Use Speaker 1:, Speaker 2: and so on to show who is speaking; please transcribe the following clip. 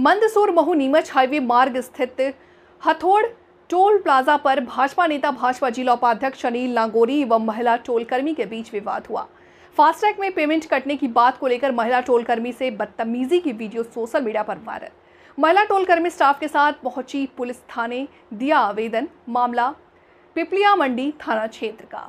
Speaker 1: मंदसूर Mhow Neemuch highway मार्ग स्थित हथोड़ toll plaza पर भाजपा नेता भाजपा जिला उपाध्यक्ष अनिल लांगोरी एवं महिला टोल कर्मी के बीच विवाद हुआ फास्टैग में पेमेंट कटने की बात को लेकर महिला टोलकर्मी से बदतमीजी की वीडियो सोशल मीडिया पर वायरल महिला टोल कर्मी स्टाफ के साथ पहुंची पुलिस थाने दिया आवेदन मामला पिपलिया मंडी थाना क्षेत्र का